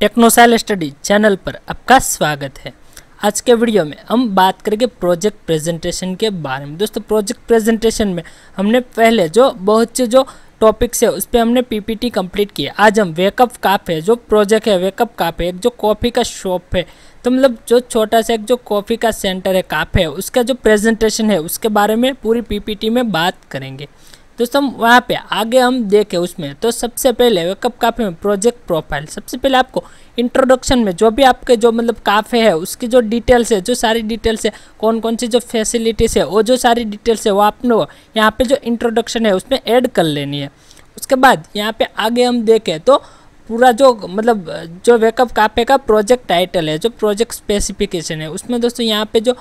टेक्नोसाइल study channel पर आपका स्वागत है आज के वीडियो में हम बात करेंगे प्रोजेक्ट प्रेजेंटेशन के बारे में दोस्तों प्रोजेक्ट प्रेजेंटेशन में हमने पहले जो बहुत से जो टॉपिक्स है उस पर हमने पीपीटी कंप्लीट किया आज हम वेकअप काप है जो प्रोजेक्ट है वेकअप काप है एक जो कॉफ़ी का शॉप है तो मतलब जो छोटा सा एक जो कॉफ़ी का सेंटर है काफे है उसका जो प्रेजेंटेशन है उसके बारे में पूरी पीपीटी में बात करेंगे दोस्तों हम वहाँ पे आगे हम देखें उसमें तो सबसे पहले वेकअप काफ़े में प्रोजेक्ट प्रोफाइल सबसे पहले आपको इंट्रोडक्शन में जो भी आपके जो मतलब काफ़े है उसकी जो डिटेल्स है जो सारी डिटेल्स है कौन कौन सी जो फैसिलिटीज़ है वो जो सारी डिटेल्स है वो आपने यहाँ पर जो इंट्रोडक्शन है उसमें ऐड कर लेनी है उसके बाद यहाँ पे आगे हम देखें तो पूरा जो मतलब जो वेकअप काफे का प्रोजेक्ट टाइटल है जो प्रोजेक्ट स्पेसिफिकेशन है उसमें दोस्तों यहाँ पे जो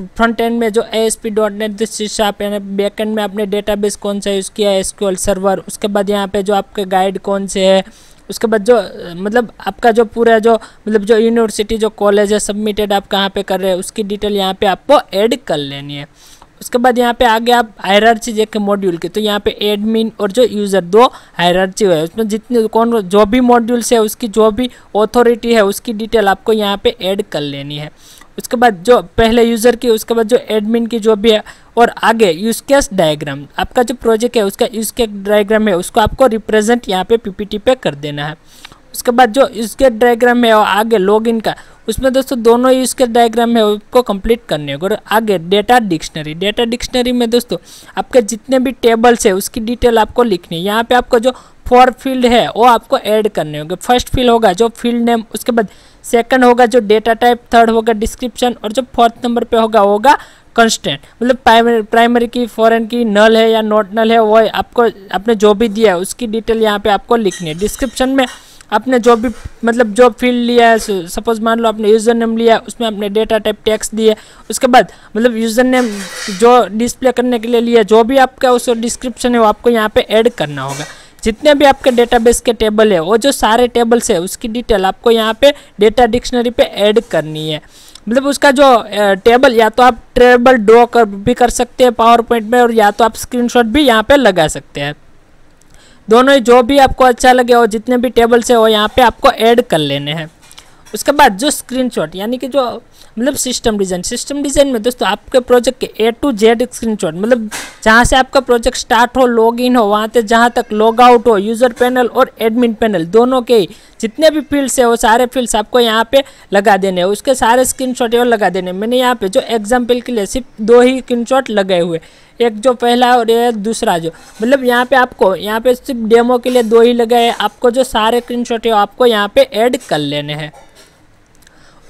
फ्रंट एंड में जो एस पी डॉट नेट शीशा आप यानी बैक एंड में आपने डेटाबेस कौन सा यूज़ किया है एसक्यूएल सर्वर उसके बाद यहाँ पे जो आपके गाइड कौन से है उसके बाद जो मतलब आपका जो पूरा जो मतलब जो यूनिवर्सिटी जो कॉलेज है सबमिटेड आप कहाँ पे कर रहे हैं उसकी डिटेल यहाँ पे आपको ऐड कर लेनी है उसके बाद यहाँ पे आगे आप हायरची देखें मॉड्यूल की तो यहाँ पे एडमिन और जो यूज़र दो हायरार्ची है उसमें जितने कौन जो भी मॉड्यूल्स है उसकी जो भी ऑथोरिटी है उसकी डिटेल आपको यहाँ पे ऐड कर लेनी है उसके बाद जो पहले यूज़र की उसके बाद जो एडमिन की जो भी है और आगे यूज केस डायग्राम आपका जो प्रोजेक्ट है उसका यूज के डायग्राम है उसको आपको रिप्रेजेंट यहाँ पे पीपीटी पे कर देना है उसके बाद जो यूज केस डायग्राम है और आगे लॉगिन का उसमें दोस्तों दोनों यूज केस डायग्राम है उसको कंप्लीट करने और आगे डेटा डिक्शनरी डेटा डिक्शनरी में दोस्तों आपके जितने भी टेबल्स है उसकी डिटेल आपको लिखनी है यहाँ पर आपको जो फोर फील्ड है वो आपको ऐड करने होंगे फर्स्ट फील्ड होगा जो फील्ड नेम उसके बाद सेकंड होगा जो डेटा टाइप थर्ड होगा डिस्क्रिप्शन और जो फोर्थ नंबर पे होगा होगा कंस्टेंट मतलब प्राइमरी प्राइमरी की फॉरेन की नल है या नॉट नल है वो आपको आपने जो भी दिया है उसकी डिटेल यहाँ पे आपको लिखनी है डिस्क्रिप्शन में आपने जो भी मतलब जो फील्ड लिया है सपोज मान लो आपने यूज़र नेम लिया है उसमें आपने डेटा टाइप टैक्स दिया उसके बाद मतलब यूज़र नेम जो डिस्प्ले करने के लिए लिया जो भी आपका उस डिस्क्रिप्शन है वो आपको यहाँ पे ऐड करना होगा जितने भी आपके डेटाबेस के टेबल है वो जो सारे टेबल्स है उसकी डिटेल आपको यहाँ पे डेटा डिक्शनरी पे ऐड करनी है मतलब उसका जो टेबल या तो आप टेबल ड्रॉ कर भी कर सकते हैं पावर पॉइंट में और या तो आप स्क्रीनशॉट भी यहाँ पे लगा सकते हैं दोनों ही जो भी आपको अच्छा लगे और जितने भी टेबल्स है वो यहाँ पर आपको ऐड कर लेने हैं उसके बाद जो स्क्रीनशॉट यानी कि जो मतलब सिस्टम डिज़ाइन सिस्टम डिज़ाइन में दोस्तों आपके प्रोजेक्ट के ए टू जेड स्क्रीनशॉट मतलब जहाँ से आपका प्रोजेक्ट स्टार्ट हो लॉग इन हो वहाँ से जहाँ तक लॉग आउट हो यूज़र पैनल और एडमिन पैनल दोनों के जितने भी फील्ड्स है वो सारे फील्ड्स आपको यहाँ पे लगा देने हैं उसके सारे स्क्रीन शॉट लगा देने मैंने यहाँ पे जो एग्जाम्पल के लिए सिर्फ दो ही स्क्रीन शॉट लगाए हुए एक जो पहला और एक दूसरा जो मतलब यहाँ पे आपको यहाँ पे सिर्फ डेमो के लिए दो ही लगाए आपको जो सारे स्क्रीन शॉट है आपको यहाँ पे ऐड कर लेने हैं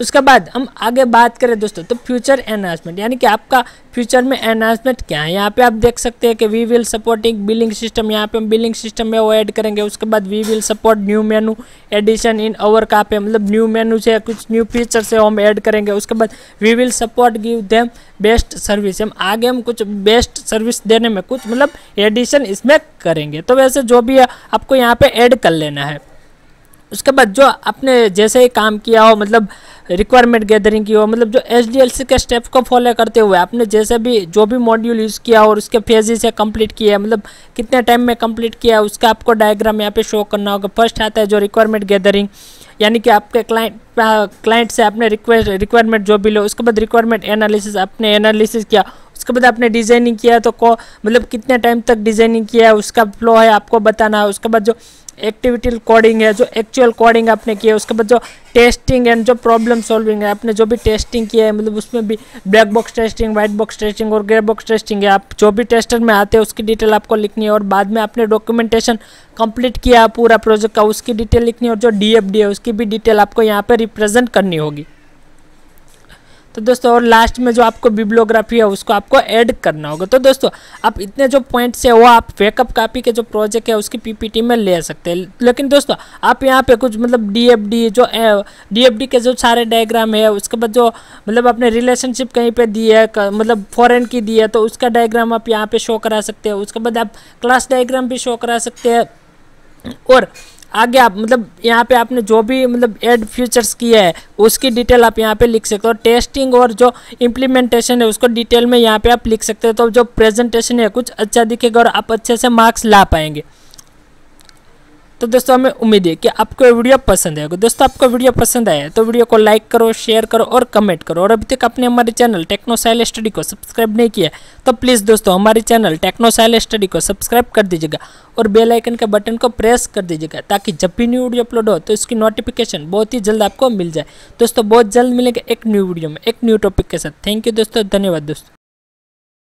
उसके बाद हम आगे बात करें दोस्तों तो फ्यूचर एनहांसमेंट यानी कि आपका फ्यूचर में एनहांसमेंट क्या है यहाँ पे आप देख सकते हैं कि we will supporting billing system यहाँ पे हम बिलिंग सिस्टम में वो ऐड करेंगे उसके बाद we will support new menu addition in over का पे मतलब न्यू मेनू से कुछ न्यू फीचर से हम ऐड करेंगे उसके बाद we will support give them best service हम आगे हम कुछ बेस्ट सर्विस देने में कुछ मतलब एडिशन इसमें करेंगे तो वैसे जो भी है आपको यहाँ पर ऐड कर लेना है उसके बाद जो आपने जैसे ही काम किया हो मतलब रिक्वायरमेंट गैदरिंग की हो मतलब जो एच के स्टेप को फॉलो करते हुए आपने जैसे भी जो भी मॉड्यूल यूज़ किया और उसके फेजेस है कंप्लीट किया है मतलब कितने टाइम में कंप्लीट किया है उसका आपको डायग्राम यहाँ पे शो करना होगा फर्स्ट आता है जो रिक्वायरमेंट गैदरिंग यानी कि आपके क्लाइंट हाँ, क्लाइंट से आपने रिक्वेस्ट रिक्वायरमेंट जो भी लो उसके बाद रिक्वायरमेंट एनालिसिस आपने एनालिसिस किया उसके बाद आपने डिज़ाइनिंग किया तो मतलब कितने टाइम तक डिज़ाइनिंग किया है उसका फ्लो है आपको बताना है उसके बाद जो एक्टिविटी कोडिंग है जो एक्चुअल कोडिंग आपने किया है उसके बाद जो टेस्टिंग एंड जो प्रॉब्लम सॉल्विंग है आपने जो भी टेस्टिंग किया है मतलब उसमें भी black box testing white box testing और ग्रे बॉक्स टेस्टिंग है आप जो भी टेस्टर में आते हैं उसकी डिटेल आपको लिखनी है और बाद में आपने डॉक्यूमेंटेशन कंप्लीट किया पूरा प्रोजेक्ट का उसकी डिटेल लिखनी है और जो डी है उसकी भी डिटेल आपको यहाँ पर रिप्रेजेंट करनी होगी तो दोस्तों और लास्ट में जो आपको बिब्लोग्राफी है उसको आपको ऐड करना होगा तो दोस्तों आप इतने जो पॉइंट्स है वो आप बैकअप कापी के जो प्रोजेक्ट है उसकी पीपीटी में ले सकते हैं लेकिन दोस्तों आप यहाँ पे कुछ मतलब डीएफडी जो डीएफडी के जो सारे डायग्राम है उसके बाद जो मतलब आपने रिलेशनशिप कहीं पर दी है मतलब फॉरन की दी है तो उसका डायग्राम आप यहाँ पर शो करा सकते हैं उसके बाद आप क्लास डायग्राम भी शो करा सकते हैं और आगे आप मतलब यहाँ पे आपने जो भी मतलब एड फीचर्स किए हैं उसकी डिटेल आप यहाँ पे लिख सकते हो टेस्टिंग और जो इम्प्लीमेंटेशन है उसको डिटेल में यहाँ पे आप लिख सकते हो तो जो प्रेजेंटेशन है कुछ अच्छा दिखेगा और आप अच्छे से मार्क्स ला पाएंगे तो दोस्तों हमें उम्मीद है कि आपको वीडियो पसंद आएगा दोस्तों आपको वीडियो पसंद आया तो वीडियो को लाइक करो शेयर करो और कमेंट करो और अभी तक आपने हमारे चैनल टेक्नोसाइल स्टडी को सब्सक्राइब नहीं किया तो प्लीज़ दोस्तों हमारे चैनल टेक्नोसाइल स्टडी को सब्सक्राइब कर दीजिएगा और बेलाइकन के बटन को प्रेस कर दीजिएगा ताकि जब भी न्यू वीडियो अपलोड हो तो इसकी नोटिफिकेशन बहुत ही जल्द आपको मिल जाए दोस्तों बहुत जल्द मिलेगा एक न्यू वीडियो में एक न्यू टॉपिक के साथ थैंक यू दोस्तों धन्यवाद दोस्तों